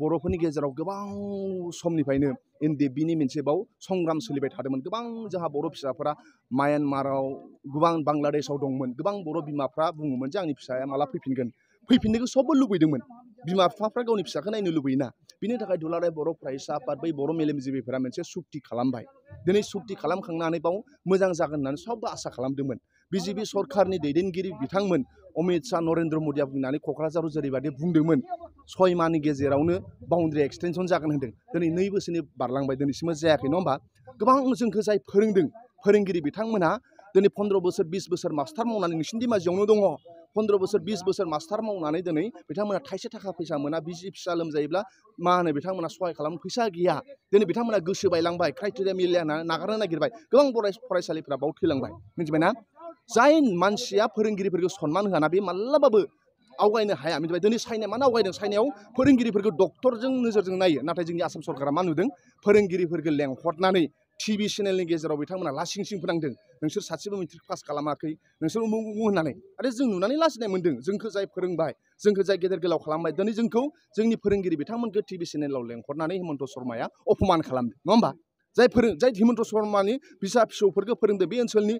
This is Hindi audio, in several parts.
बर'फोरनि गेजेराव गोबां समनिफ्रायनो इन्दि बिनि मोनसे बाव संग्राम सोलिबाय थादोंमोन गोबां जोंहा बर' फिसाफोरा मायानमाराव गोबां बांलादेशआव दंमोन गोबां बर' बिमाफ्रा बुङोमोन जे आंनि फिसाया माला फैफिनगोन फैफिननोखौ सबबो लुबैदोंमोन बिमा बिफाफ्रा गावनि फिसाखौ नायनो लुबैयोना बिनि थाखाय दुलाराय बर' फरायसा आफाद बै बर' मेलेमजिबिफोरा मोनसे सुक्ति खालामबाय दिनै सुक्ति खालामखांनानै बाव मोजां जागोन होननानै सबबो आसा खालामदोंमोन बिजेपि सरकारनि दैदेनगिरि बिथांमोन अमित शाह नरेन्द्र मदिया बुंनानै क'क्राझाराव जेरैबायदि बुंदोंमोन सय माननि गेजेरावनो बाउन्द्रि एक्सटेनसन जागोन होनदों दिनै नै बोसोरनि बारलांबाय दिनैसिमबो जायाखै नङा होमबा गोबां जोंखौ जाय फोरोंदों फोरोंगिरि बिथांमोना दिनै पन्द्र' बोसोर बिस बोसोर मास्टार मावनानै नोंसिनि दिमाजियावनो दङ पन्द्र' बोसोर बिस बोसोर मास्टार मावनानै दिनै बिथांमोना थाइसे थाखा फैसा मोना बिसि फिसा लोमजायोब्ला मा होनो बिथांमोना सहाय खालामनो फैसा गैया दिनै बिथांमोना गोसो बायलांबाय क्राइटेरिया मिलियाना नागारनो नागिरबाय गोबां फरायसालिफोरा बाव थैलांबाय मिन्थिबाय ना जाय मानसिया फोरोंगिरिफोरखौ सन्मान होआना बे माब्लाबाबो आवगायनो हाया मिथिबाय दिनै चाइनाया मानो आवगायदों चाइनायाव फोरोंगिरिफोरखौ डक्टरजों नोजोरजों नायो नाथाय जोंनि आसाम सरकारा मा नुदों फोरोंगिरिफोरखौ लेंहरनानै टिभि चेनेलनि गेजेराव बिथांमोना लासिं सिं फोनांदों नोंसोर सासेबो मेट्रिक पास खालामाखै नोंसोर उमुं उमुं होननानै आरो जों नुनानै लाजिनाय मोन्दों जोंखौ जाय फोरोंबाय जोंखौ जाय गेदेर गोलाव खालामबाय दिनै जोंखौ जोंनि फोरोंगिरि बिथांमोनखौ टिभि चेनेलाव लेंहरनानै हिमन्त शर्माया अपमान खालामदों नङा होमबा जाय फोरों जाय हिमन्त शर्मानि फिसा फिसौफोरखौ फोरोंदों बे ओनसोलनि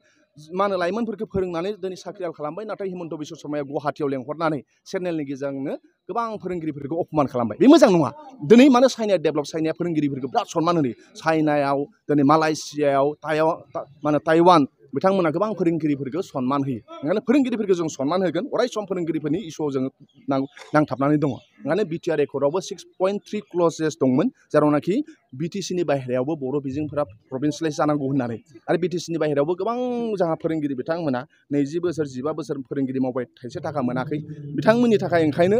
मानो लाइमोनफोरखौ फोरोंनानै दिनै साख्रियाल खालामबाय नाथाय हिमन्त बिश्व शर्माया गुवाहाटियाव लेंहरनानै चेनेलनि गेजेरजोंनो गोबां फोरोंगिरिफोरखौ अपमान खालामबाय बे मोजां नङा दिनै मानो चाइनाया डेभलप चाइनाया फोरोंगिरिफोरखौ बिराद सन्मान होयो चाइनायाव दिनै मालायसियायाव मा होनो ताइवान बिथांमोना गोबां फोरोंगिरिफोरखौ सनमान होयो ओंखायनो फोरोंगिरिफोरखौ जों सनमान होगोन अराय सम फोरोंगिरिफोरनि इस्युआव जों नांथाबनानै दङ ओंखायनो बिटिआर एकर्डआवबो सिक्स पइन्ट थ्रि क्लजेस दंमोन जेरावनाखि बिटिसिनि बाहेरायावबो बर' बिजोंफोरा प्रभिन्सियेलाइज जानांगौ होननानै आरो बिटिसिनि बाहेरायावबो गोबां जोंहा फोरोंगिरि बिथांमोना नैजि बोसोर जिबा बोसोर फोरोंगिरि मावबाय थाइसे थाखा मोनाखै बिथांमोननि थाखाय ओंखायनो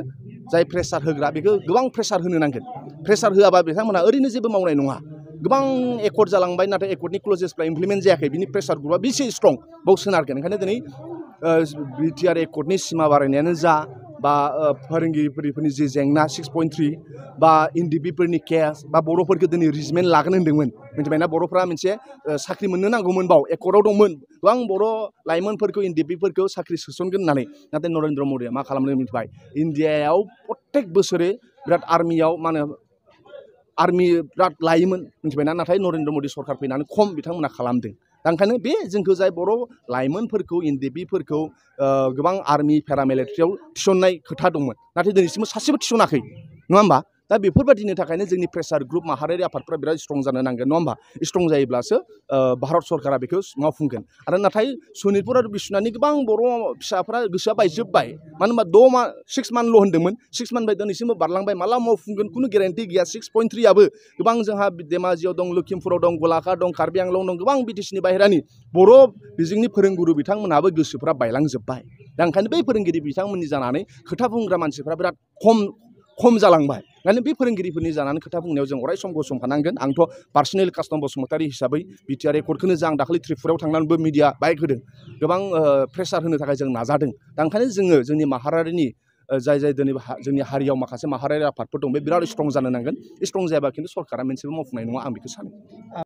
जाय प्रेसार होग्रा बेखौ गोबां प्रेसार होनो नांगोन प्रेसार होआबा बिथांमोनहा ओरैनो जेबो मावनाय नङा गोबां एकर्ड जालांबाय नाथाय एकर्डनि क्लजेसफ्रा इमप्लिमेन्ट जायाखै बिनि प्रेसार ग्रुपआ बेसे स्ट्रं बाव सोनारगोन ओंखायनो दिनै बिटिआर एकर्डनि सिमा बारायनायानो जा बा फोरोंगिरिफोरनि जे जेंना सिक्स पइन्ट थ्रि बा इन्डिबिफोरनि केस बा बर'फोरखौ दिनै रिजमेन्ट लागोन होन्दोंमोन मिथिबायना बर'फ्रा मोनसे साख्रि मोननो नांगौमोन बाव एकर्डआव दंमोन गोबां बर' लाइमोनफोरखौ इन्डिबिफोरखौ साख्रि सोसनगोन होननानै नाथाय नरेन्द्र मदिया मा खालामदों मिथिबाय इन्डियायाव प्रत्येक बोसोरै बिराद आर्मियाव मा होनो आर्मि बिराद लायोमोन मिथिबायना नाथाय नरेन्द्र मदि सरकार फैनानै खम बिथांमोना खालामदों दा ओंखायनो बे जोंखौ जाय बर' लाइमोनफोरखौ इन्डिबिफोरखौ गोबां आर्मि पेरामिलिट्रियाव थिसननाय खोथा दंमोन नाथाय दिनैसिमबो सासेबो थिसनाखै नङा होमबा दा बेफोरबादिनि थाखायनो जोंनि प्रेसार ग्रुप माहारियारि आफादफोरा बिराद स्ट्रं जानो नांगोन नङा होमबा स्ट्रं जायोब्लासो भारत सरकारा बेखौ मावफुंगोन आरो नाथाय सनितपुर आरो बिश्वनाथनि गोबां बर' फिसाफोरा गोसोआ बायजोब्बाय मानो होनबा द' मा सिक्स मान्थल' होन्दोंमोन सिक्स मान्थ बाय दिनैसिमबो बारलांबाय माला मावफुंगोन खुनु गेरेन्टि गैया सिक्स पइन्ट थ्रियाबो गोबां जोंहा धेमाजियाव दं लखिमपुराव दं गलाघाट दं कार्बि आंलं दं गोबां बिटिसिनि बाहेरानि बर' बिजोंनि फोरोंगुरु बिथांमोनहाबो गोसोफ्रा बायलांजोब्बाय दा ओंखायनो बै फोरोंगिरि बिथांमोननि जानानै खोथा बुंग्रा मानसिफ्रा बिराद खम खम जालांबाय ओंखायनो जाना फोरोंगिरिफोरनि जानानै अराय सम गसंफानांगोन आंथ' पार्सनेल कास्टम बसुमतारी हिसाबै बिटिआर रेकर्डखौनो जों आं दाखालि त्रिपुरायाव थांनानैबो मिडिया बाइक होदों गोबां प्रेसार होनो थाखाय जों नाजादों दा ओंखायनो जोङो जोंनि माहारिनि जाय जाय दिनै जोंनि हारियाव माखासे माहारियारि आफादफोर दं बे बिराद स्ट्रं जानो नांगोन स्ट्रं जायाबा खिन्थु सरकारा मोनसेबो मावफुंनाय नङा आं